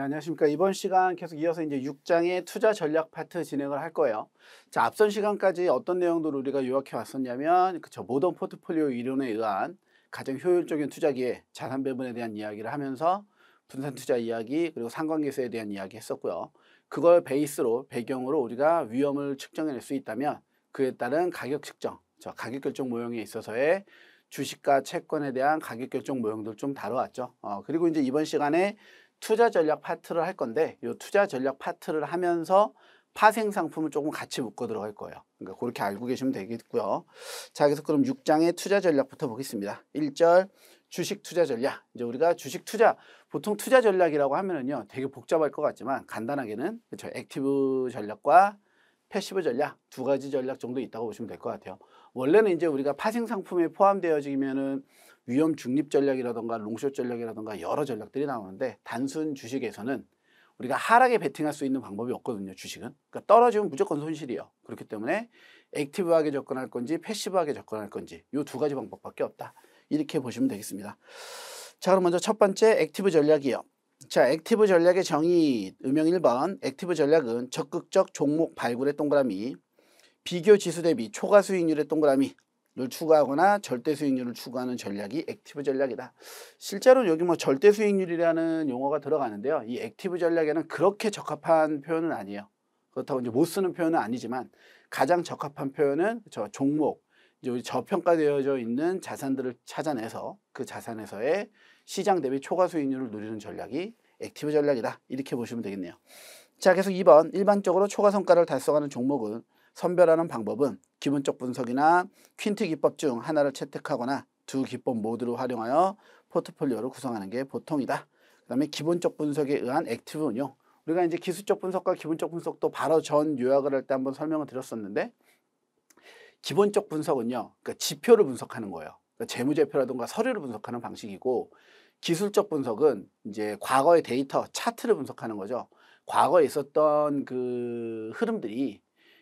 네, 안녕하십니까. 이번 시간 계속 이어서 이제 6장의 투자 전략 파트 진행을 할 거예요. 자, 앞선 시간까지 어떤 내용들을 우리가 요약해 왔었냐면, 그쵸. 모던 포트폴리오 이론에 의한 가장 효율적인 투자 기회, 자산 배분에 대한 이야기를 하면서 분산 투자 이야기, 그리고 상관계수에 대한 이야기 했었고요. 그걸 베이스로, 배경으로 우리가 위험을 측정해낼 수 있다면, 그에 따른 가격 측정, 저 가격 결정 모형에 있어서의 주식과 채권에 대한 가격 결정 모형들 좀 다뤄왔죠. 어, 그리고 이제 이번 시간에 투자 전략 파트를 할 건데 이 투자 전략 파트를 하면서 파생 상품을 조금 같이 묶어 들어갈 거예요. 그러니까 그렇게 알고 계시면 되겠고요. 자, 그래서 그럼 6장의 투자 전략부터 보겠습니다. 1절 주식 투자 전략. 이제 우리가 주식 투자 보통 투자 전략이라고 하면은요. 되게 복잡할 것 같지만 간단하게는 그렇죠. 액티브 전략과 패시브 전략 두 가지 전략 정도 있다고 보시면 될 것 같아요. 원래는 이제 우리가 파생 상품에 포함되어지면은 위험 중립 전략이라든가 롱숏 전략이라든가 여러 전략들이 나오는데 단순 주식에서는 우리가 하락에 베팅할 수 있는 방법이 없거든요 주식은 그러니까 떨어지면 무조건 손실이에요 그렇기 때문에 액티브하게 접근할 건지 패시브하게 접근할 건지 이 두 가지 방법밖에 없다 이렇게 보시면 되겠습니다 자 그럼 먼저 첫 번째 액티브 전략이요 자 액티브 전략의 정의 음영 1번 액티브 전략은 적극적 종목 발굴의 동그라미 비교 지수 대비 초과 수익률의 동그라미 를 추구하거나 절대 수익률을 추구하는 전략이 액티브 전략이다. 실제로 여기 뭐 절대 수익률이라는 용어가 들어가는데요. 이 액티브 전략에는 그렇게 적합한 표현은 아니에요. 그렇다고 이제 못 쓰는 표현은 아니지만 가장 적합한 표현은 저 종목, 이제 저평가되어져 있는 자산들을 찾아내서 그 자산에서의 시장 대비 초과 수익률을 누리는 전략이 액티브 전략이다. 이렇게 보시면 되겠네요. 자, 그래서 2번 일반적으로 초과 성과를 달성하는 종목은 선별하는 방법은 기본적 분석이나 퀸트 기법 중 하나를 채택하거나 두 기법 모두를 활용하여 포트폴리오를 구성하는 게 보통이다. 그 다음에 기본적 분석에 의한 액티브 운용 우리가 이제 기술적 분석과 기본적 분석도 바로 전 요약을 할 때 한번 설명을 드렸었는데 기본적 분석은요 그러니까 지표를 분석하는 거예요 그러니까 재무제표라든가 서류를 분석하는 방식이고 기술적 분석은 이제 과거의 데이터 차트를 분석하는 거죠 과거에 있었던 그 흐름들이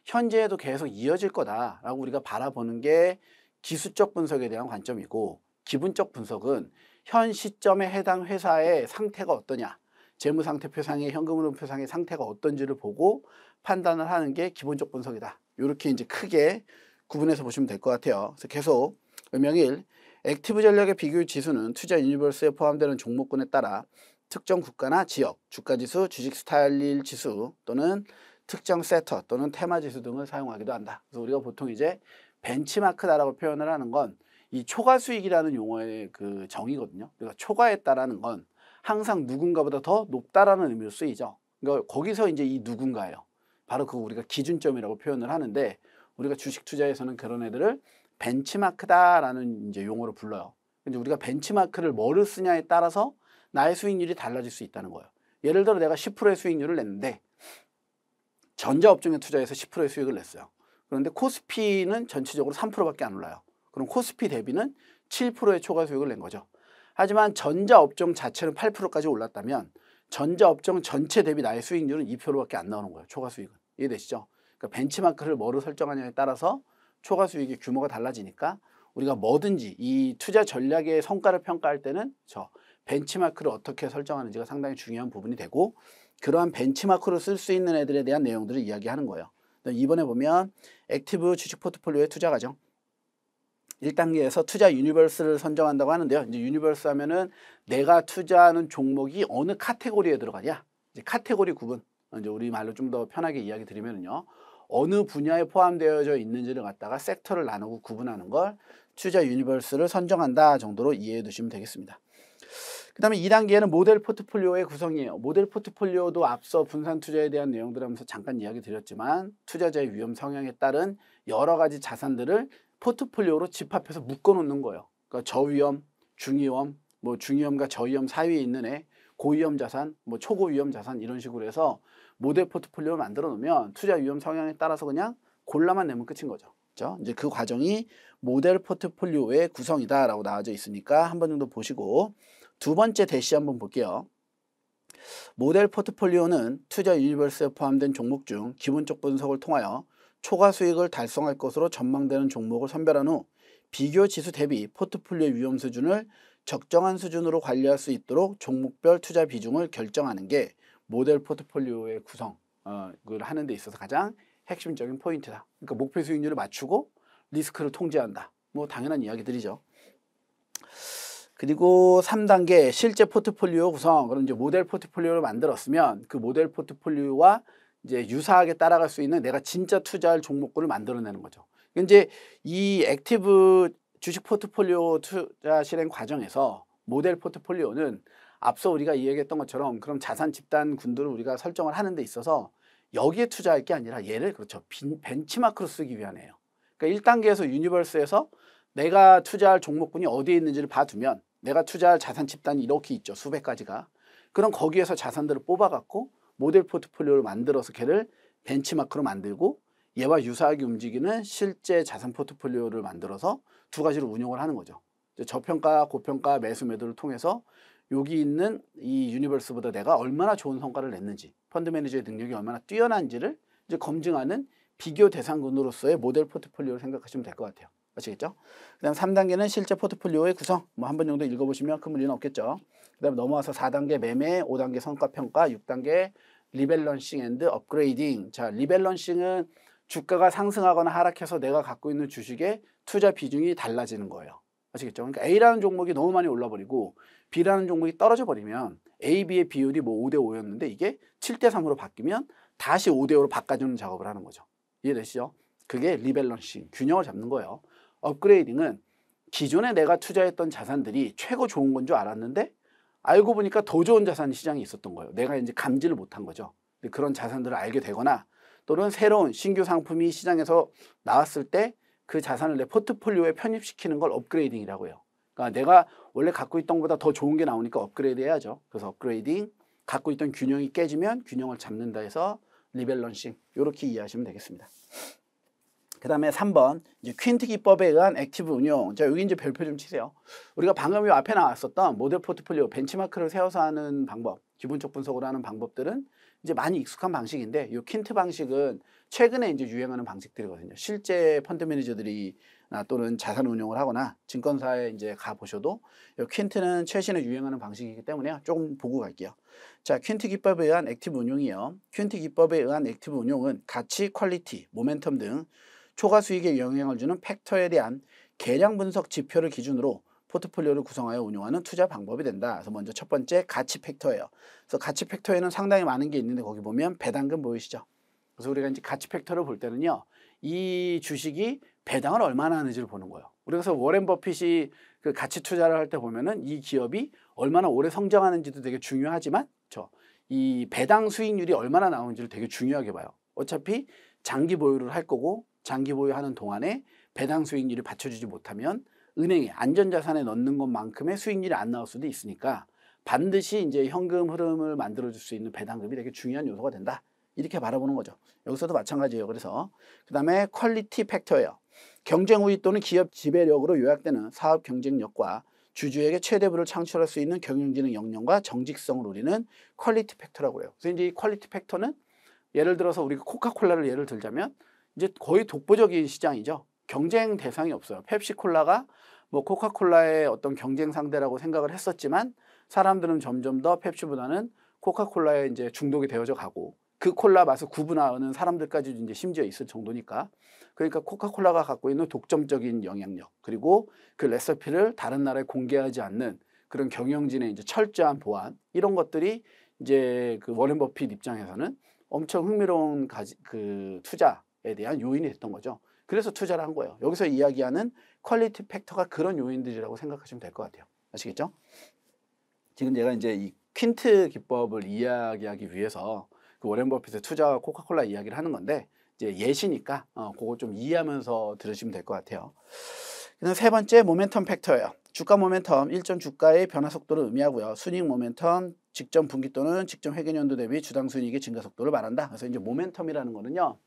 현재에도 계속 이어질 거다라고 우리가 바라보는 게 기술적 분석에 대한 관점이고 기본적 분석은 현 시점에 해당 회사의 상태가 어떠냐 재무 상태 표상의 현금 흐름 표상의 상태가 어떤지를 보고 판단을 하는 게 기본적 분석이다. 이렇게 이제 크게 구분해서 보시면 될 것 같아요. 그래서 계속 음영일 액티브 전략의 비교 지수는 투자 유니버스에 포함되는 종목군에 따라 특정 국가나 지역, 주가 지수, 주식 스타일 지수 또는 특정 세터 또는 테마 지수 등을 사용하기도 한다. 그래서 우리가 보통 이제 벤치마크다라고 표현을 하는 건 이 초과 수익이라는 용어의 그 정의거든요. 그러니까 초과했다라는 건 항상 누군가보다 더 높다라는 의미로 쓰이죠. 그러니까 거기서 이제 이 누군가예요. 바로 그 우리가 기준점이라고 표현을 하는데 우리가 주식 투자에서는 그런 애들을 벤치마크다라는 이제 용어로 불러요. 근데 우리가 벤치마크를 뭐를 쓰냐에 따라서 나의 수익률이 달라질 수 있다는 거예요. 예를 들어 내가 10%의 수익률을 냈는데 전자업종에 투자해서 10%의 수익을 냈어요. 그런데 코스피는 전체적으로 3%밖에 안 올라요. 그럼 코스피 대비는 7%의 초과 수익을 낸 거죠. 하지만 전자업종 자체는 8%까지 올랐다면 전자업종 전체 대비 나의 수익률은 2%밖에 안 나오는 거예요. 초과 수익은. 이해되시죠? 그러니까 벤치마크를 뭐로 설정하냐에 따라서 초과 수익의 규모가 달라지니까 우리가 뭐든지 이 투자 전략의 성과를 평가할 때는 저 벤치마크를 어떻게 설정하는지가 상당히 중요한 부분이 되고 그러한 벤치마크로 쓸 수 있는 애들에 대한 내용들을 이야기하는 거예요. 이번에 보면 액티브 주식 포트폴리오의 투자 과정 1단계에서 투자 유니버스를 선정한다고 하는데요. 이제 유니버스 하면은 내가 투자하는 종목이 어느 카테고리에 들어가냐. 이제 카테고리 구분. 이제 우리말로 좀 더 편하게 이야기 드리면요. 어느 분야에 포함되어져 있는지를 갖다가 섹터를 나누고 구분하는 걸 투자 유니버스를 선정한다 정도로 이해해 두시면 되겠습니다. 그 다음에 2단계는 모델 포트폴리오의 구성이에요. 모델 포트폴리오도 앞서 분산 투자에 대한 내용들 하면서 잠깐 이야기 드렸지만 투자자의 위험 성향에 따른 여러 가지 자산들을 포트폴리오로 집합해서 묶어놓는 거예요. 그러니까 저위험, 중위험, 뭐 중위험과 저위험 사이에 있는 애, 고위험 자산, 뭐 초고위험 자산 이런 식으로 해서 모델 포트폴리오를 만들어 놓으면 투자 위험 성향에 따라서 그냥 골라만 내면 끝인 거죠. 그죠? 이제 그 과정이 모델 포트폴리오의 구성이다라고 나와져 있으니까 한 번 정도 보시고 두 번째 대시 한번 볼게요. 모델 포트폴리오는 투자 유니버스에 포함된 종목 중 기본적 분석을 통하여 초과 수익을 달성할 것으로 전망되는 종목을 선별한 후 비교 지수 대비 포트폴리오 위험 수준을 적정한 수준으로 관리할 수 있도록 종목별 투자 비중을 결정하는 게 모델 포트폴리오의 구성을 어, 그 하는 데 있어서 가장 핵심적인 포인트다. 그러니까 목표 수익률을 맞추고 리스크를 통제한다. 뭐 당연한 이야기들이죠. 그리고 3단계 실제 포트폴리오 구성 그럼 이제 모델 포트폴리오를 만들었으면 그 모델 포트폴리오와 이제 유사하게 따라갈 수 있는 내가 진짜 투자할 종목군을 만들어내는 거죠. 그러니까 이제 이 액티브 주식 포트폴리오 투자 실행 과정에서 모델 포트폴리오는 앞서 우리가 이야기했던 것처럼 그럼 자산 집단 군들을 우리가 설정을 하는 데 있어서 여기에 투자할 게 아니라 얘를 그렇죠. 벤치마크로 쓰기 위한 해요. 그러니까 1단계에서 유니버스에서 내가 투자할 종목군이 어디에 있는지를 봐두면 내가 투자할 자산 집단이 이렇게 있죠. 수백 가지가. 그럼 거기에서 자산들을 뽑아갖고 모델 포트폴리오를 만들어서 걔를 벤치마크로 만들고 얘와 유사하게 움직이는 실제 자산 포트폴리오를 만들어서 두 가지로 운영을 하는 거죠. 저평가, 고평가, 매수 매도를 통해서 여기 있는 이 유니버스보다 내가 얼마나 좋은 성과를 냈는지 펀드 매니저의 능력이 얼마나 뛰어난지를 이제 검증하는 비교 대상군으로서의 모델 포트폴리오를 생각하시면 될 것 같아요. 아시겠죠? 그 다음 3단계는 실제 포트폴리오의 구성 뭐 한 번 정도 읽어보시면 큰문제는 없겠죠. 그 다음 넘어와서 4단계 매매, 5단계 성과평가, 6단계 리밸런싱 앤드 업그레이딩 자 리밸런싱은 주가가 상승하거나 하락해서 내가 갖고 있는 주식의 투자 비중이 달라지는 거예요. 아시겠죠? 그러니까 A라는 종목이 너무 많이 올라버리고 B라는 종목이 떨어져 버리면 A, B의 비율이 뭐 5대 5였는데 이게 7대 3으로 바뀌면 다시 5대 5로 바꿔주는 작업을 하는 거죠. 이해되시죠? 그게 리밸런싱, 균형을 잡는 거예요. 업그레이딩은 기존에 내가 투자했던 자산들이 최고 좋은 건 줄 알았는데 알고 보니까 더 좋은 자산 시장이 있었던 거예요. 내가 이제 감지를 못한 거죠. 그런 자산들을 알게 되거나 또는 새로운 신규 상품이 시장에서 나왔을 때 그 자산을 내 포트폴리오에 편입시키는 걸 업그레이딩이라고 해요. 그러니까 내가 원래 갖고 있던 것보다 더 좋은 게 나오니까 업그레이드 해야죠. 그래서 업그레이딩, 갖고 있던 균형이 깨지면 균형을 잡는다 해서 리밸런싱 이렇게 이해하시면 되겠습니다. 그다음에 3번 이제 퀸트 기법에 의한 액티브 운용. 자, 여기 이제 별표 좀 치세요. 우리가 방금 이 앞에 나왔었던 모델 포트폴리오 벤치마크를 세워서 하는 방법, 기본적 분석으로 하는 방법들은 이제 많이 익숙한 방식인데 이 퀸트 방식은 최근에 이제 유행하는 방식들이거든요. 실제 펀드 매니저들이 아, 또는 자산 운용을 하거나 증권사에 이제 가 보셔도 이 퀸트는 최신에 유행하는 방식이기 때문에 조금 보고 갈게요. 자, 퀸트 기법에 의한 액티브 운용이요. 퀸트 기법에 의한 액티브 운용은 가치, 퀄리티, 모멘텀 등 초과 수익에 영향을 주는 팩터에 대한 계량 분석 지표를 기준으로 포트폴리오를 구성하여 운용하는 투자 방법이 된다. 그래서 먼저 첫 번째 가치 팩터예요. 그래서 가치 팩터에는 상당히 많은 게 있는데 거기 보면 배당금 보이시죠? 그래서 우리가 이제 가치 팩터를 볼 때는요. 이 주식이 배당을 얼마나 하는지를 보는 거예요. 그래서 워렌 버핏이 그 가치 투자를 할 때 보면은 이 기업이 얼마나 오래 성장하는지도 되게 중요하지만 저 이 배당 수익률이 얼마나 나오는지를 되게 중요하게 봐요. 어차피 장기 보유를 할 거고 장기 보유하는 동안에 배당 수익률을 받쳐주지 못하면 은행에 안전자산에 넣는 것만큼의 수익률이 안 나올 수도 있으니까 반드시 이제 현금 흐름을 만들어줄 수 있는 배당금이 되게 중요한 요소가 된다. 이렇게 바라보는 거죠. 여기서도 마찬가지예요. 그래서 그 다음에 퀄리티 팩터예요. 경쟁 우위 또는 기업 지배력으로 요약되는 사업 경쟁력과 주주에게 최대부를 창출할 수 있는 경영진의 역량과 정직성을 우리는 퀄리티 팩터라고 해요. 그래서 이제 이 퀄리티 팩터는 예를 들어서 우리가 코카콜라를 예를 들자면 이제 거의 독보적인 시장이죠. 경쟁 대상이 없어요. 펩시콜라가 뭐 코카콜라의 어떤 경쟁 상대라고 생각을 했었지만 사람들은 점점 더 펩시보다는 코카콜라에 이제 중독이 되어져 가고 그 콜라 맛을 구분하는 사람들까지 이제 심지어 있을 정도니까 그러니까 코카콜라가 갖고 있는 독점적인 영향력 그리고 그 레시피를 다른 나라에 공개하지 않는 그런 경영진의 이제 철저한 보안 이런 것들이 이제 그 워렌 버핏 입장에서는 엄청 흥미로운 가지, 그 투자 대한 요인이 됐던 거죠. 그래서 투자를 한 거예요. 여기서 이야기하는 퀄리티 팩터가 그런 요인들이라고 생각하시면 될 것 같아요. 아시겠죠? 지금 제가 이제 이 퀸트 기법을 이야기하기 위해서 그 워렌 버핏의 투자와 코카콜라 이야기를 하는 건데 이제 예시니까 어, 그거 좀 이해하면서 들으시면 될 것 같아요. 그다음 세 번째 모멘텀 팩터예요. 주가 모멘텀 일전 주가의 변화 속도를 의미하고요. 순익 모멘텀 직전 분기 또는 직전 회계연도 대비 주당 순익의 증가 속도를 말한다. 그래서 이제 모멘텀이라는 거는요.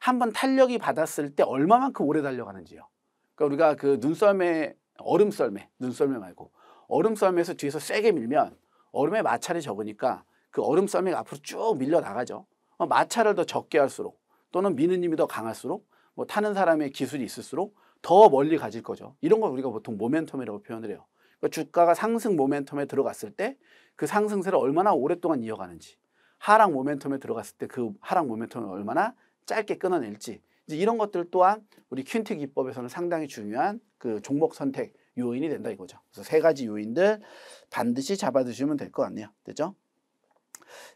한번 탄력이 받았을 때 얼마만큼 오래 달려가는지요. 그러니까 우리가 그 눈썰매, 얼음썰매, 눈썰매 말고 얼음썰매에서 뒤에서 세게 밀면 얼음에 마찰이 적으니까 그 얼음썰매가 앞으로 쭉 밀려 나가죠. 어, 마찰을 더 적게 할수록 또는 미는 힘이 더 강할수록 뭐 타는 사람의 기술이 있을수록 더 멀리 가질 거죠. 이런 걸 우리가 보통 모멘텀이라고 표현을 해요. 그러니까 주가가 상승 모멘텀에 들어갔을 때 그 상승세를 얼마나 오랫동안 이어가는지 하락 모멘텀에 들어갔을 때 그 하락 모멘텀을 얼마나 짧게 끊어낼지 이제 이런 것들 또한 우리 퀸트 기법에서는 상당히 중요한 그 종목 선택 요인이 된다 이거죠. 그래서 세 가지 요인들 반드시 잡아두시면 될 것 같네요. 됐죠?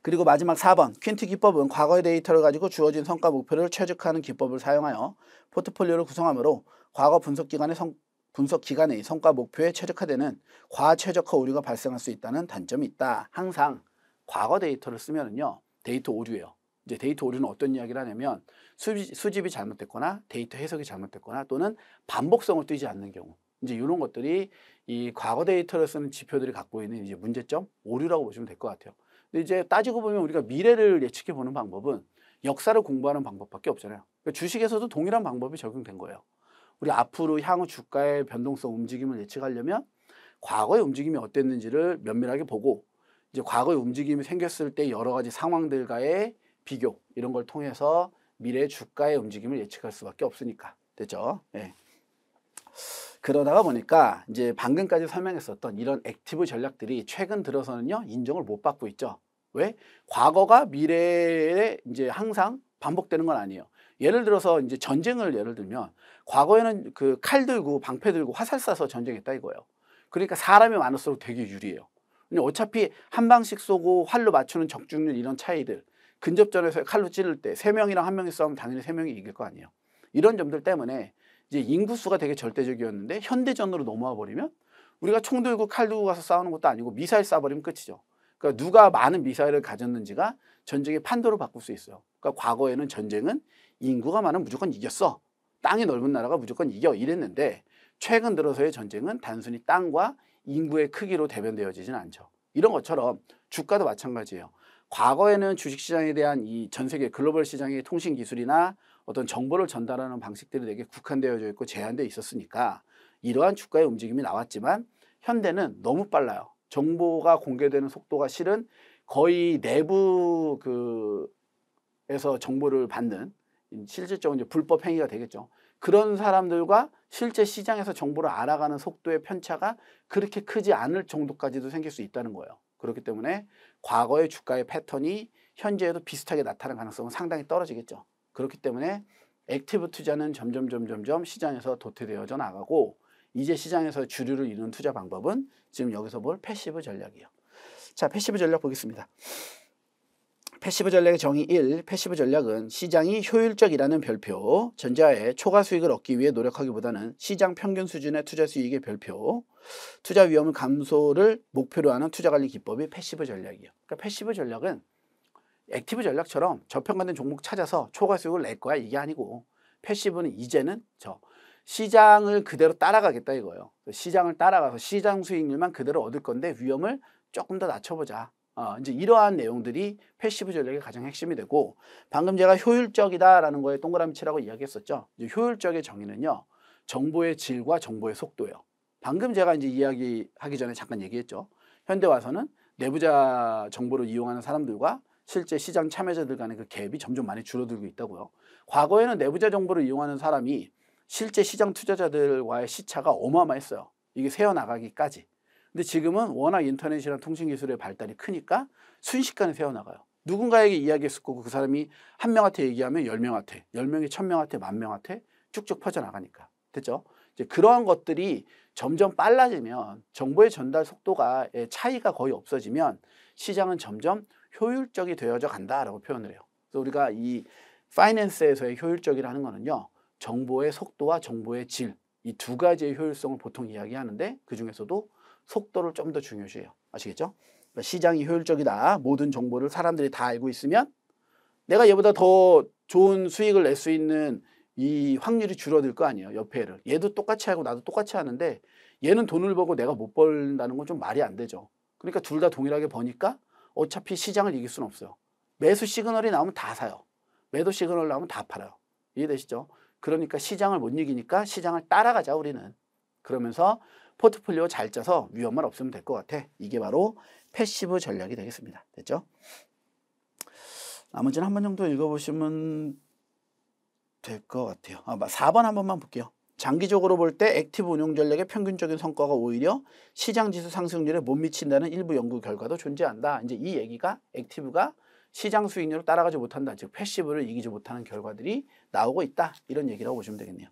그리고 마지막 4번 퀸트 기법은 과거의 데이터를 가지고 주어진 성과 목표를 최적화하는 기법을 사용하여 포트폴리오를 구성하므로 과거 분석 기간의 성, 분석 기간의 성과 목표에 최적화되는 과최적화 오류가 발생할 수 있다는 단점이 있다. 항상 과거 데이터를 쓰면요 데이터 오류예요. 이제 데이터 오류는 어떤 이야기를 하냐면 수집, 이 잘못됐거나 데이터 해석이 잘못됐거나 또는 반복성을 띄지 않는 경우 이제 이런 것들이 이 과거 데이터를 쓰는 지표들이 갖고 있는 이제 문제점 오류라고 보시면 될 것 같아요. 근데 이제 따지고 보면 우리가 미래를 예측해 보는 방법은 역사를 공부하는 방법밖에 없잖아요. 그러니까 주식에서도 동일한 방법이 적용된 거예요. 우리 앞으로 향후 주가의 변동성 움직임을 예측하려면 과거의 움직임이 어땠는지를 면밀하게 보고 이제 과거의 움직임이 생겼을 때 여러 가지 상황들과의 비교 이런 걸 통해서 미래 의 주가의 움직임을 예측할 수밖에 없으니까 되죠. 예. 그러다가 보니까 이제 방금까지 설명했었던 이런 액티브 전략들이 최근 들어서는요 인정을 못 받고 있죠. 왜? 과거가 미래에 이제 항상 반복되는 건 아니에요. 예를 들어서 이제 전쟁을 예를 들면 과거에는 그 칼 들고 방패 들고 화살 쏴서 전쟁했다 이거예요. 그러니까 사람이 많을수록 되게 유리해요. 어차피 한 방씩 쏘고 활로 맞추는 적중률 이런 차이들 근접전에서 칼로 찌를 때 세명이랑한명이 싸우면 당연히 세명이 이길 거 아니에요. 이런 점들 때문에 이제 인구수가 되게 절대적이었는데 현대전으로 넘어와 버리면 우리가 총 들고 칼 들고 가서 싸우는 것도 아니고 미사일 쏴버리면 끝이죠. 그러니까 누가 많은 미사일을 가졌는지가 전쟁의 판도를 바꿀 수 있어요. 그러니까 과거에는 전쟁은 인구가 많은 무조건 이겼어. 땅이 넓은 나라가 무조건 이겨 이랬는데 최근 들어서의 전쟁은 단순히 땅과 인구의 크기로 대변되어지진 않죠. 이런 것처럼 주가도 마찬가지예요. 과거에는 주식시장에 대한 이 전 세계 글로벌 시장의 통신 기술이나 어떤 정보를 전달하는 방식들이 되게 국한되어져 있고 제한되어 있었으니까 이러한 주가의 움직임이 나왔지만 현대는 너무 빨라요. 정보가 공개되는 속도가 실은 거의 내부 그에서 정보를 받는 실질적인 불법 행위가 되겠죠. 그런 사람들과 실제 시장에서 정보를 알아가는 속도의 편차가 그렇게 크지 않을 정도까지도 생길 수 있다는 거예요. 그렇기 때문에 과거의 주가의 패턴이 현재에도 비슷하게 나타날 가능성은 상당히 떨어지겠죠. 그렇기 때문에 액티브 투자는 점점 점점점 시장에서 도태되어져 나가고 이제 시장에서 주류를 이루는 투자 방법은 지금 여기서 볼 패시브 전략이에요. 자, 패시브 전략 보겠습니다. 패시브 전략의 정의 1. 패시브 전략은 시장이 효율적이라는 별표, 전자에 초과 수익을 얻기 위해 노력하기보다는 시장 평균 수준의 투자 수익의 별표, 투자 위험 감소를 목표로 하는 투자 관리 기법이 패시브 전략이에요. 그러니까 패시브 전략은 액티브 전략처럼 저평가된 종목 찾아서 초과 수익을 낼 거야 이게 아니고 패시브는 이제는 저 시장을 그대로 따라가겠다 이거예요. 시장을 따라가서 시장 수익률만 그대로 얻을 건데 위험을 조금 더 낮춰보자. 어, 이제 이러한 내용들이 패시브 전략의 가장 핵심이 되고 방금 제가 효율적이다라는 거에 동그라미 치라고 이야기했었죠. 효율적의 정의는요. 정보의 질과 정보의 속도예요. 방금 제가 이제 이야기하기 전에 잠깐 얘기했죠. 현대 와서는 내부자 정보를 이용하는 사람들과 실제 시장 참여자들 간의 그 갭이 점점 많이 줄어들고 있다고요. 과거에는 내부자 정보를 이용하는 사람이 실제 시장 투자자들과의 시차가 어마어마했어요. 이게 새어나가기까지 근데 지금은 워낙 인터넷이랑 통신 기술의 발달이 크니까 순식간에 새어나가요. 누군가에게 이야기했을 거고 그 사람이 한 명한테 얘기하면 열 명한테, 열 명이 천 명한테, 만 명한테 쭉쭉 퍼져나가니까. 됐죠? 이제 그러한 것들이 점점 빨라지면 정보의 전달 속도가 예, 차이가 거의 없어지면 시장은 점점 효율적이 되어져 간다라고 표현을 해요. 그래서 우리가 이 파이낸스에서의 효율적이라는 거는요. 정보의 속도와 정보의 질 이 두 가지의 효율성을 보통 이야기하는데 그 중에서도 속도를 좀 더 중요시해요. 아시겠죠? 그러니까 시장이 효율적이다. 모든 정보를 사람들이 다 알고 있으면 내가 얘보다 더 좋은 수익을 낼 수 있는 이 확률이 줄어들 거 아니에요. 옆에 애를. 얘도 똑같이 하고 나도 똑같이 하는데 얘는 돈을 벌고 내가 못 벌다는 건 좀 말이 안 되죠. 그러니까 둘 다 동일하게 버니까 어차피 시장을 이길 수는 없어요. 매수 시그널이 나오면 다 사요. 매도 시그널 나오면 다 팔아요. 이해되시죠? 그러니까 시장을 못 이기니까 시장을 따라가자 우리는. 그러면서 포트폴리오 잘 짜서 위험만 없으면 될 것 같아. 이게 바로 패시브 전략이 되겠습니다. 됐죠? 나머지는 한 번 정도 읽어보시면 될 것 같아요. 아, 4번 한 번만 볼게요. 장기적으로 볼 때 액티브 운용 전략의 평균적인 성과가 오히려 시장 지수 상승률에 못 미친다는 일부 연구 결과도 존재한다. 이제 이 얘기가 액티브가 시장 수익률을 따라가지 못한다. 즉 패시브를 이기지 못하는 결과들이 나오고 있다. 이런 얘기라고 보시면 되겠네요.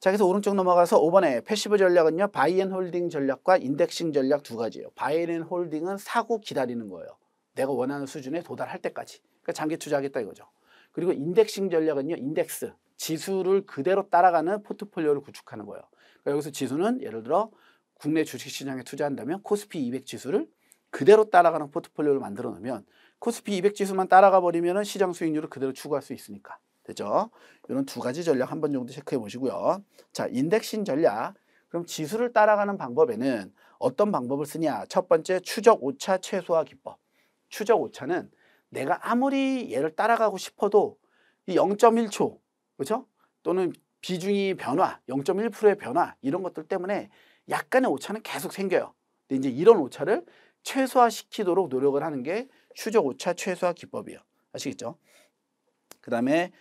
자 그래서 오른쪽 넘어가서 5번에 패시브 전략은요. 바이앤홀딩 전략과 인덱싱 전략 두 가지예요. 바이앤홀딩은 사고 기다리는 거예요. 내가 원하는 수준에 도달할 때까지. 그러니까 장기 투자하겠다 이거죠. 그리고 인덱싱 전략은요. 인덱스, 지수를 그대로 따라가는 포트폴리오를 구축하는 거예요. 그러니까 여기서 지수는 예를 들어 국내 주식시장에 투자한다면 코스피 200 지수를 그대로 따라가는 포트폴리오를 만들어 놓으면 코스피 200 지수만 따라가 버리면 시장 수익률을 그대로 추구할 수 있으니까. 되죠? 이런 두 가지 전략 한 번 정도 체크해 보시고요. 자, 인덱싱 전략. 그럼 지수를 따라가는 방법에는 어떤 방법을 쓰냐? 첫 번째 추적 오차 최소화 기법. 추적 오차는 내가 아무리 얘를 따라가고 싶어도 0.1초, 그렇죠? 또는 비중이 변화, 0.1%의 변화 이런 것들 때문에 약간의 오차는 계속 생겨요. 근데 이제 이런 오차를 최소화시키도록 노력을 하는 게 추적 오차 최소화 기법이요 아시겠죠? 그 다음에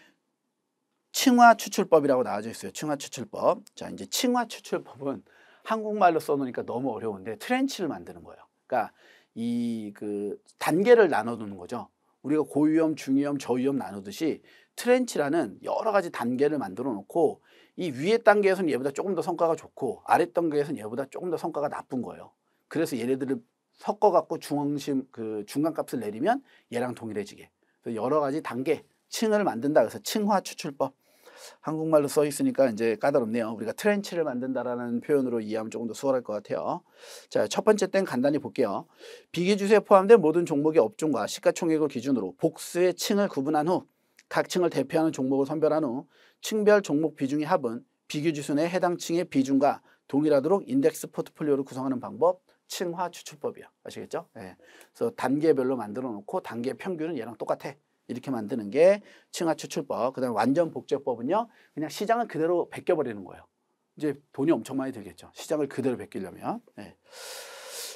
칭화 추출법이라고 나와져 있어요. 칭화 추출법. 자, 이제 칭화 추출법은 한국말로 써놓으니까 너무 어려운데 트렌치를 만드는 거예요. 그러니까 이 그 단계를 나눠두는 거죠. 우리가 고위험, 중위험, 저위험 나누듯이 트렌치라는 여러 가지 단계를 만들어 놓고 이 위에 단계에서는 얘보다 조금 더 성과가 좋고 아래 단계에서는 얘보다 조금 더 성과가 나쁜 거예요. 그래서 얘네들을 섞어 갖고 중심 앙그 중간 값을 내리면 얘랑 동일해지게. 그래서 여러 가지 단계 층을 만든다. 그래서 층화 추출법. 한국말로 써 있으니까 이제 까다롭네요. 우리가 트렌치를 만든다라는 표현으로 이해하면 조금 더 수월할 것 같아요. 자, 첫 번째 땐 간단히 볼게요. 비기주세 에 포함된 모든 종목의 업종과 시가총액을 기준으로 복수의 층을 구분한 후 각 층을 대표하는 종목을 선별한 후 층별 종목 비중의 합은 비교지수의 해당 층의 비중과 동일하도록 인덱스 포트폴리오를 구성하는 방법 층화 추출법이요. 아시겠죠? 예. 그래서 단계별로 만들어 놓고 단계 평균은 얘랑 똑같아. 이렇게 만드는 게 층화 추출법. 그다음 완전 복제법은요. 그냥 시장을 그대로 베껴 버리는 거예요. 이제 돈이 엄청 많이 들겠죠. 시장을 그대로 베끼려면. 예.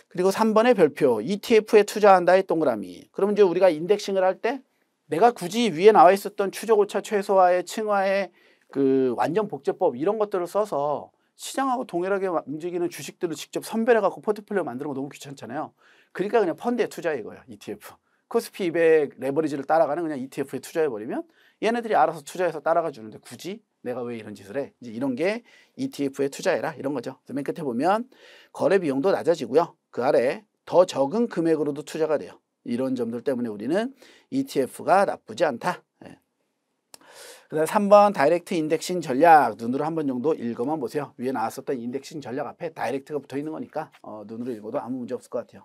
그리고 3번의 별표. ETF에 투자한다의 동그라미. 그럼 이제 우리가 인덱싱을 할 때 내가 굳이 위에 나와 있었던 추적 오차 최소화의 층화의 그 완전 복제법 이런 것들을 써서 시장하고 동일하게 움직이는 주식들을 직접 선별해 갖고 포트폴리오 만드는 거 너무 귀찮잖아요. 그러니까 그냥 펀드에 투자해 이거예요. ETF. 코스피 200 레버리지를 따라가는 그냥 ETF에 투자해 버리면 얘네들이 알아서 투자해서 따라가 주는데 굳이 내가 왜 이런 짓을 해? 이제 이런 게 ETF에 투자해라 이런 거죠. 맨 끝에 보면 거래 비용도 낮아지고요. 그 아래 더 적은 금액으로도 투자가 돼요. 이런 점들 때문에 우리는 ETF가 나쁘지 않다. 그다음 3번 다이렉트 인덱싱 전략 눈으로 한 번 정도 읽어만 보세요. 위에 나왔었던 인덱싱 전략 앞에 다이렉트가 붙어 있는 거니까 어, 눈으로 읽어도 아무 문제 없을 것 같아요.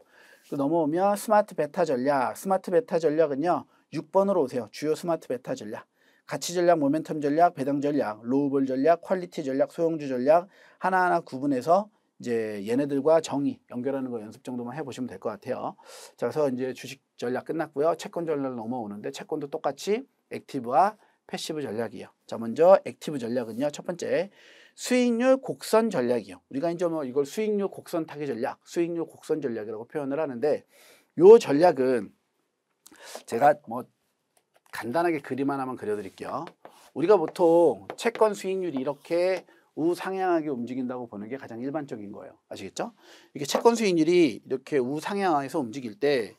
그 넘어오면 스마트 베타 전략. 스마트 베타 전략은요. 6번으로 오세요. 주요 스마트 베타 전략. 가치 전략, 모멘텀 전략, 배당 전략, 로우볼 전략, 퀄리티 전략, 소형주 전략 하나하나 구분해서 이제 얘네들과 정의 연결하는 거 연습 정도만 해보시면 될 것 같아요. 자, 그래서 이제 주식 전략 끝났고요. 채권 전략 넘어오는데 채권도 똑같이 액티브와 패시브 전략이요. 자, 먼저 액티브 전략은요. 첫 번째, 수익률 곡선 전략이요. 우리가 이제 뭐 이걸 수익률 곡선 타기 전략, 수익률 곡선 전략이라고 표현을 하는데 요 전략은 제가 뭐 간단하게 그림 하나만 그려드릴게요. 우리가 보통 채권 수익률이 이렇게 우상향하게 움직인다고 보는 게 가장 일반적인 거예요. 아시겠죠? 이렇게 채권 수익률이 이렇게 우상향해서 움직일 때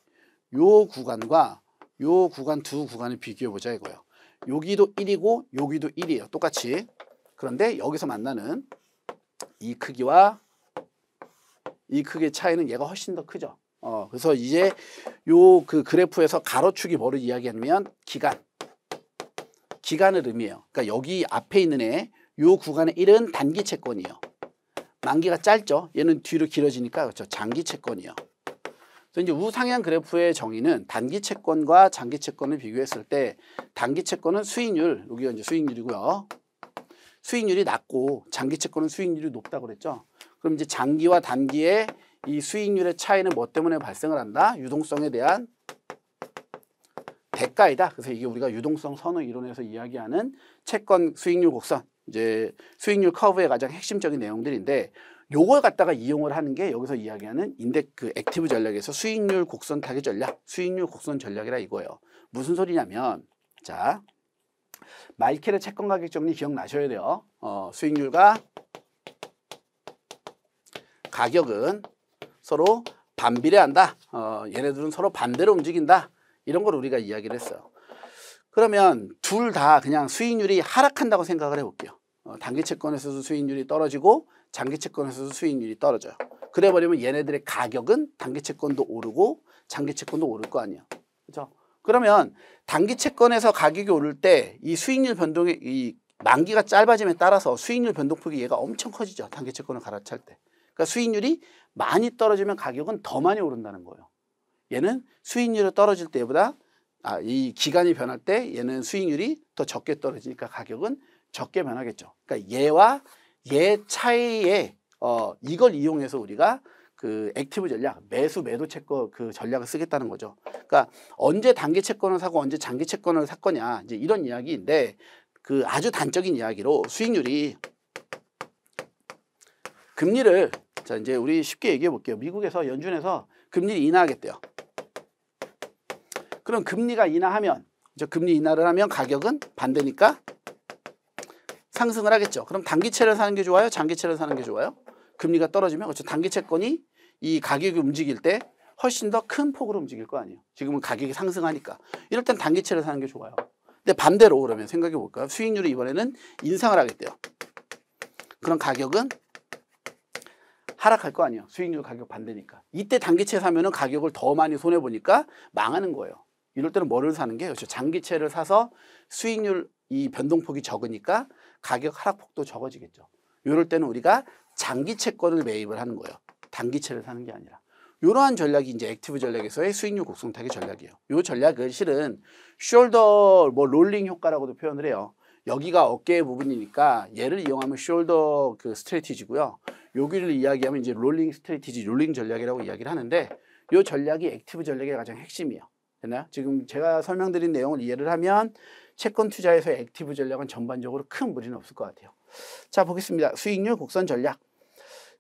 요 구간과 요 구간 두 구간을 비교해 보자 이거예요. 여기도 1이고 여기도 1이에요. 똑같이. 그런데 여기서 만나는 이 크기와 이 크기의 차이는 얘가 훨씬 더 크죠. 어, 그래서 이제 요 그 그래프에서 가로축이 뭐를 이야기하면 기간. 기간을 의미해요. 그러니까 여기 앞에 있는 애, 요 구간의 1은 단기 채권이에요. 만기가 짧죠. 얘는 뒤로 길어지니까 그렇죠. 장기 채권이요. 에 그래서 이제 우상향 그래프의 정의는 단기 채권과 장기 채권을 비교했을 때 단기 채권은 수익률, 여기가 이제 수익률이고요. 수익률이 낮고 장기 채권은 수익률이 높다고 그랬죠. 그럼 이제 장기와 단기의 이 수익률의 차이는 뭐 때문에 발생을 한다? 유동성에 대한 대가이다. 그래서 이게 우리가 유동성 선호 이론에서 이야기하는 채권 수익률 곡선, 이제 수익률 커브의 가장 핵심적인 내용들인데 요걸 갖다가 이용을 하는 게 여기서 이야기하는 인덱 그 액티브 전략에서 수익률 곡선 타겟 전략, 수익률 곡선 전략이라 이거예요. 무슨 소리냐면 자 마이켈의 채권 가격 정리 기억나셔야 돼요. 어, 수익률과 가격은 서로 반비례한다. 어, 얘네들은 서로 반대로 움직인다. 이런 걸 우리가 이야기를 했어요. 그러면 둘 다 그냥 수익률이 하락한다고 생각을 해볼게요. 어, 단기 채권에서도 수익률이 떨어지고 장기 채권에서도 수익률이 떨어져요. 그래버리면 얘네들의 가격은 단기 채권도 오르고 장기 채권도 오를 거 아니에요. 그렇죠? 그러면 단기 채권에서 가격이 오를 때 이 수익률 변동의 이 만기가 짧아짐에 따라서 수익률 변동폭이 얘가 엄청 커지죠. 단기 채권을 갈아찰 때. 그러니까 수익률이 많이 떨어지면 가격은 더 많이 오른다는 거예요. 얘는 수익률이 떨어질 때보다 아, 이 기간이 변할 때 얘는 수익률이 더 적게 떨어지니까 가격은 적게 변하겠죠. 그러니까 얘와 얘 차이에 어, 이걸 이용해서 우리가 그 액티브 전략, 매수 매도 채권 그 전략을 쓰겠다는 거죠. 그러니까 언제 단기 채권을 사고 언제 장기 채권을 살 거냐 이제 이런 이야기인데 그 아주 단적인 이야기로 수익률이 금리를 자 이제 우리 쉽게 얘기해 볼게요. 미국에서 연준에서 금리를 인하하겠대요. 그럼 금리가 인하하면 이제 금리 인하를 하면 가격은 반대니까 상승을 하겠죠. 그럼 단기채를 사는 게 좋아요? 장기채를 사는 게 좋아요? 금리가 떨어지면 그렇죠. 단기채권이 이 가격이 움직일 때 훨씬 더 큰 폭으로 움직일 거 아니에요. 지금은 가격이 상승하니까. 이럴 땐 단기채를 사는 게 좋아요. 근데 반대로 그러면 생각해 볼까요? 수익률이 이번에는 인상을 하겠대요. 그럼 가격은 하락할 거 아니에요. 수익률 가격 반대니까. 이때 단기채 사면은 가격을 더 많이 손해 보니까 망하는 거예요. 이럴 때는 뭐를 사는 게 그렇죠. 장기채를 사서 수익률 이 변동폭이 적으니까 가격 하락폭도 적어지겠죠. 이럴 때는 우리가 장기 채권을 매입을 하는 거예요. 단기채를 사는 게 아니라. 이러한 전략이 이제 액티브 전략에서의 수익률 곡성타기 전략이에요. 이 전략은 실은 숄더 뭐 롤링 효과라고도 표현을 해요. 여기가 어깨 부분이니까 얘를 이용하면 숄더 그 스트레티지고요. 여기를 이야기하면 이제 롤링 스트레티지, 롤링 전략이라고 이야기를 하는데 이 전략이 액티브 전략의 가장 핵심이에요. 됐나요 지금 제가 설명드린 내용을 이해를 하면 채권 투자에서 액티브 전략은 전반적으로 큰 무리는 없을 것 같아요. 자 보겠습니다. 수익률 곡선 전략.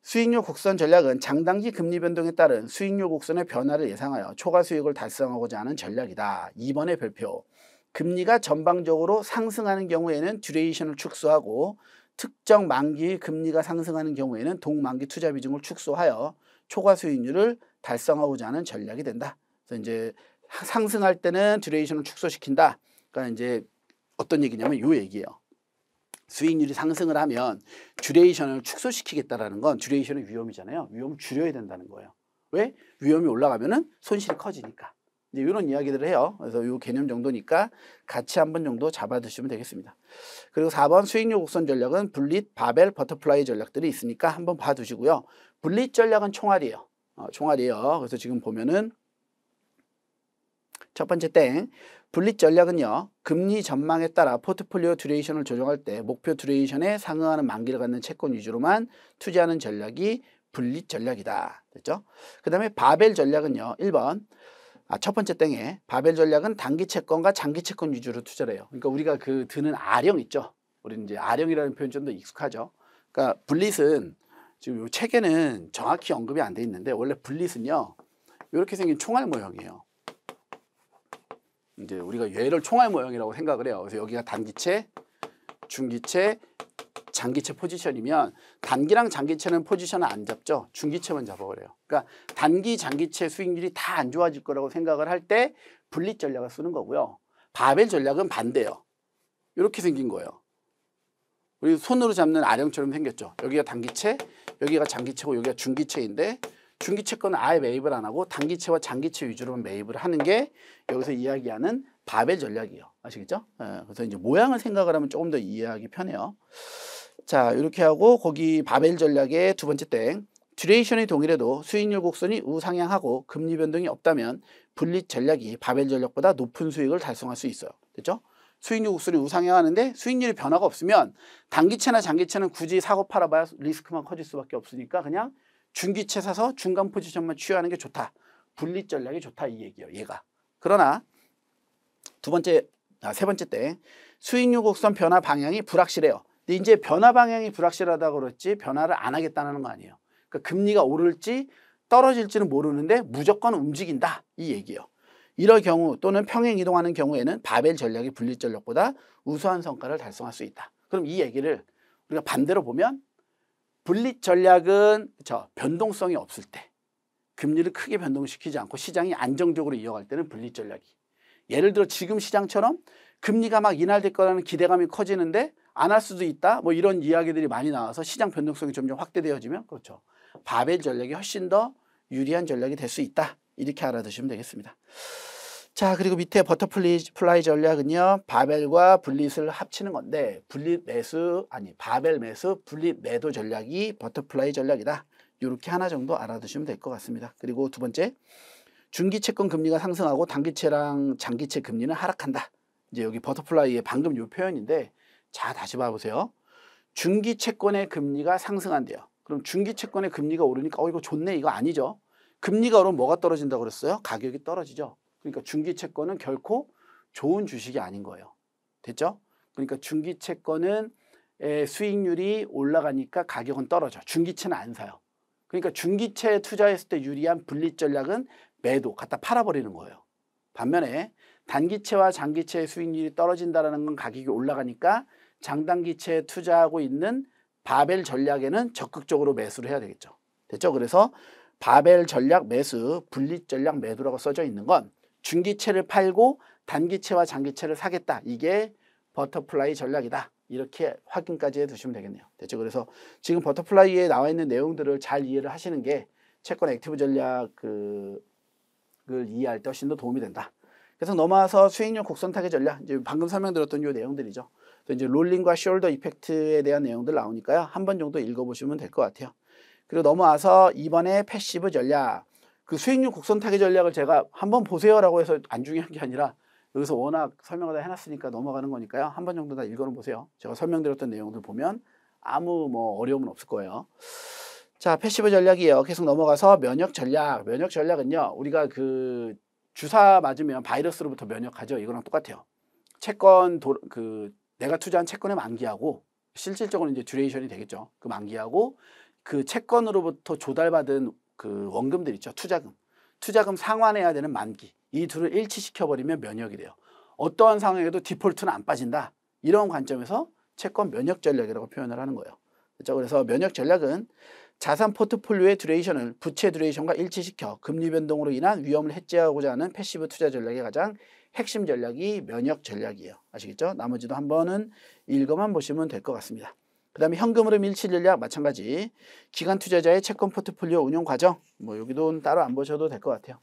수익률 곡선 전략은 장단기 금리 변동에 따른 수익률 곡선의 변화를 예상하여 초과 수익을 달성하고자 하는 전략이다. 이번에 별표. 금리가 전방적으로 상승하는 경우에는 듀레이션을 축소하고 특정 만기 금리가 상승하는 경우에는 동만기 투자 비중을 축소하여 초과 수익률을 달성하고자 하는 전략이 된다. 그래서 이제 상승할 때는 듀레이션을 축소시킨다. 그러니까 이제 어떤 얘기냐면 요 얘기예요. 수익률이 상승을 하면 듀레이션을 축소시키겠다라는 건듀레이션의 위험이잖아요. 위험을 줄여야 된다는 거예요. 왜? 위험이 올라가면은 손실이 커지니까. 이제 이런 이야기들을 해요. 그래서 요 개념 정도니까 같이 한번 정도 잡아두시면 되겠습니다. 그리고 4번 수익률 곡선 전략은 분릿, 바벨, 버터플라이 전략들이 있으니까 한번 봐두시고요. 분릿 전략은 총알이에요. 어, 총알이에요. 그래서 지금 보면은 첫 번째 땡 분리 전략은요. 금리 전망에 따라 포트폴리오 듀레이션을 조정할 때 목표 듀레이션에 상응하는 만기를 갖는 채권 위주로만 투자하는 전략이 분리 전략이다. 됐죠? 그 다음에 바벨 전략은요. 1번 아, 첫 번째 땡에 바벨 전략은 단기 채권과 장기 채권 위주로 투자를 해요. 그러니까 우리가 그 드는 아령 있죠. 우리는 이제 아령이라는 표현 좀 더 익숙하죠. 그러니까 분릿은 지금 이 책에는 정확히 언급이 안 돼 있는데 원래 분릿은요. 이렇게 생긴 총알 모형이에요. 이제 우리가 얘를 총알 모형이라고 생각을 해요. 그래서 여기가 단기체, 중기체, 장기체 포지션이면 단기랑 장기체는 포지션을 안 잡죠. 중기체만 잡아버려요. 그러니까 단기, 장기체 수익률이 다 안 좋아질 거라고 생각을 할 때 분리 전략을 쓰는 거고요. 바벨 전략은 반대예요. 이렇게 생긴 거예요. 우리 손으로 잡는 아령처럼 생겼죠. 여기가 단기체, 여기가 장기체고 여기가 중기체인데 중기채권은 아예 매입을 안 하고 단기채와 장기채 위주로만 매입을 하는 게 여기서 이야기하는 바벨 전략이에요. 아시겠죠? 예, 그래서 이제 모양을 생각을 하면 조금 더 이해하기 편해요. 자 이렇게 하고 거기 바벨 전략의 두 번째 땡 듀레이션이 동일해도 수익률 곡선이 우상향하고 금리 변동이 없다면 분리 전략이 바벨 전략보다 높은 수익을 달성할 수 있어요. 됐죠 수익률 곡선이 우상향하는데 수익률이 변화가 없으면 단기채나 장기채는 굳이 사고 팔아봐야 리스크만 커질 수밖에 없으니까 그냥 중기채 사서 중간 포지션만 취하는 게 좋다. 분리 전략이 좋다 이 얘기예요. 얘가. 그러나 두 번째, 아, 세 번째 때 수익률 곡선 변화 방향이 불확실해요. 근데 이제 변화 방향이 불확실하다고 그랬지 변화를 안 하겠다는 거 아니에요. 그러니까 금리가 오를지 떨어질지는 모르는데 무조건 움직인다 이 얘기예요. 이럴 경우 또는 평행 이동하는 경우에는 바벨 전략이 분리 전략보다 우수한 성과를 달성할 수 있다. 그럼 이 얘기를 우리가 반대로 보면 분리 전략은 저 변동성이 없을 때 금리를 크게 변동시키지 않고 시장이 안정적으로 이어갈 때는 분리 전략이 예를 들어 지금 시장처럼 금리가 막 인하될 거라는 기대감이 커지는데 안 할 수도 있다 뭐 이런 이야기들이 많이 나와서 시장 변동성이 점점 확대되어지면 그렇죠 바벨 전략이 훨씬 더 유리한 전략이 될 수 있다 이렇게 알아두시면 되겠습니다. 자 그리고 밑에 버터플라이 전략은요 바벨과 분릿을 합치는 건데 분릿 매수 아니 바벨 매수 분릿 매도 전략이 버터플라이 전략이다 이렇게 하나 정도 알아두시면 될 것 같습니다 그리고 두 번째 중기채권 금리가 상승하고 단기채랑 장기채 금리는 하락한다 이제 여기 버터플라이의 방금 요 표현인데 자 다시 봐보세요 중기채권의 금리가 상승한대요 그럼 중기채권의 금리가 오르니까 어 이거 좋네 이거 아니죠 금리가 오르면 뭐가 떨어진다고 그랬어요 가격이 떨어지죠 그러니까 중기 채권은 결코 좋은 주식이 아닌 거예요. 됐죠? 그러니까 중기 채권은 수익률이 올라가니까 가격은 떨어져. 중기채는 안 사요. 그러니까 중기채에 투자했을 때 유리한 분리 전략은 매도 갖다 팔아버리는 거예요. 반면에 단기채와 장기채의 수익률이 떨어진다라는 건 가격이 올라가니까 장단기채에 투자하고 있는 바벨 전략에는 적극적으로 매수를 해야 되겠죠. 됐죠? 그래서 바벨 전략 매수, 분리 전략 매도라고 써져 있는 건 중기채를 팔고 단기채와장기채를 사겠다. 이게 버터플라이 전략이다. 이렇게 확인까지 해두시면 되겠네요. 됐죠? 그래서 지금 버터플라이에 나와 있는 내용들을 잘 이해를 하시는 게 채권 액티브 전략을 그, 이해할 때 훨씬 더 도움이 된다. 그래서 넘어와서 수익률 곡선 타겟 전략, 이제 방금 설명드렸던 요 내용들이죠. 이제 롤링과 숄더 이펙트에 대한 내용들 나오니까요. 한 번 정도 읽어보시면 될 것 같아요. 그리고 넘어와서 이번에 패시브 전략. 그 수익률 곡선 타기 전략을 제가 한 번 보세요라고 해서 안 중요한 게 아니라 여기서 워낙 설명을 다 해놨으니까 넘어가는 거니까요. 한 번 정도 다읽어 보세요. 제가 설명드렸던 내용들 보면 아무 뭐 어려움은 없을 거예요. 자, 패시브 전략이에요. 계속 넘어가서 면역 전략. 면역 전략은요. 우리가 그 주사 맞으면 바이러스로부터 면역하죠. 이거랑 똑같아요. 채권 도, 그 내가 투자한 채권의 만기하고 실질적으로 이제 듀레이션이 되겠죠. 그 만기하고 그 채권으로부터 조달받은 그 원금들 있죠. 투자금. 투자금 상환해야 되는 만기. 이 둘을 일치시켜버리면 면역이 돼요. 어떠한 상황에도 디폴트는 안 빠진다. 이런 관점에서 채권 면역 전략이라고 표현을 하는 거예요. 그렇죠? 그래서 면역 전략은 자산 포트폴리오의 듀레이션을 부채 듀레이션과 일치시켜 금리 변동으로 인한 위험을 해제하고자 하는 패시브 투자 전략의 가장 핵심 전략이 면역 전략이에요. 아시겠죠? 나머지도 한번은 읽어만 보시면 될 것 같습니다. 그 다음에 현금으로 밀칠 전략 마찬가지 기관 투자자의 채권 포트폴리오 운용 과정 뭐 여기도 따로 안 보셔도 될 것 같아요.